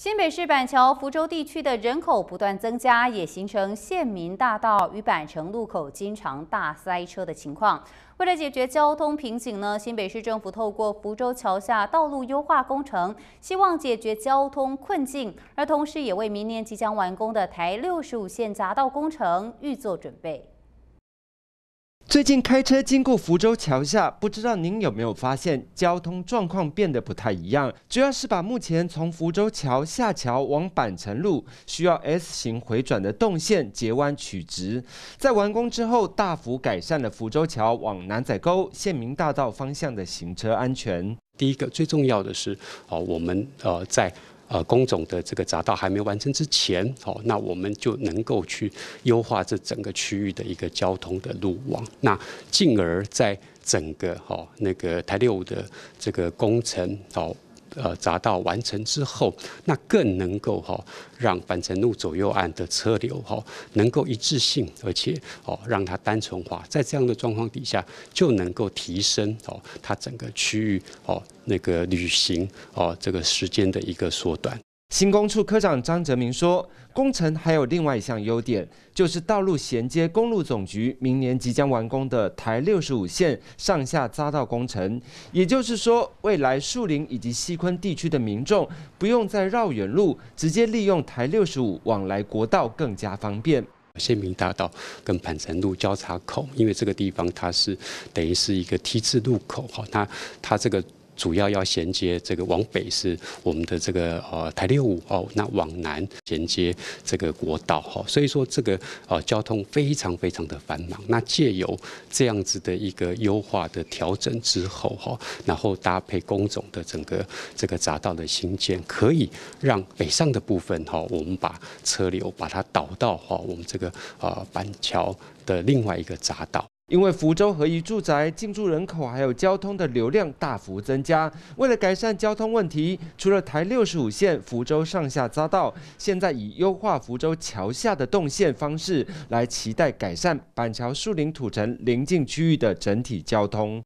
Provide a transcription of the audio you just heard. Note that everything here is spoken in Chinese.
新北市板桥、福州地区的人口不断增加，也形成县民大道与板城路口经常大塞车的情况。为了解决交通瓶颈呢，新北市政府透过福州桥下道路优化工程，希望解决交通困境，而同时也为明年即将完工的台六十五线匝道工程预做准备。最近开车经过福州桥下，不知道您有没有发现交通状况变得不太一样？主要是把目前从福州桥下桥往板城路需要 S 型回转的动线截弯取直，在完工之后，大幅改善了福州桥往南仔沟县民大道方向的行车安全。第一个最重要的是，哦，我们呃在。呃，工种的这个匝道还没完成之前，好，那我们就能够去优化这整个区域的一个交通的路网，那进而在整个哦那个台六的这个工程哦。呃，匝道完成之后，那更能够哈让返程路左右岸的车流哈能够一致性，而且哦让它单纯化，在这样的状况底下，就能够提升哦它整个区域哦那个旅行哦这个时间的一个缩短。新工处科长张泽明说，工程还有另外一项优点，就是道路衔接公路总局明年即将完工的台六十五线上下匝道工程。也就是说，未来树林以及西昆地区的民众不用再绕远路，直接利用台六十五往来国道更加方便。县民大道跟板城路交叉口，因为这个地方它是等于是一个 T 字路口，哈，它它这个。主要要衔接这个往北是我们的这个呃台六五哦，那往南衔接这个国道哈，所以说这个呃交通非常非常的繁忙。那借由这样子的一个优化的调整之后哈，然后搭配工种的整个这个匝道的兴建，可以让北上的部分哈，我们把车流把它导到哈我们这个呃板桥的另外一个匝道。因为福州合一住宅进驻人口还有交通的流量大幅增加，为了改善交通问题，除了台六十五线福州上下匝道，现在以优化福州桥下的动线方式，来期待改善板桥树林土城临近区域的整体交通。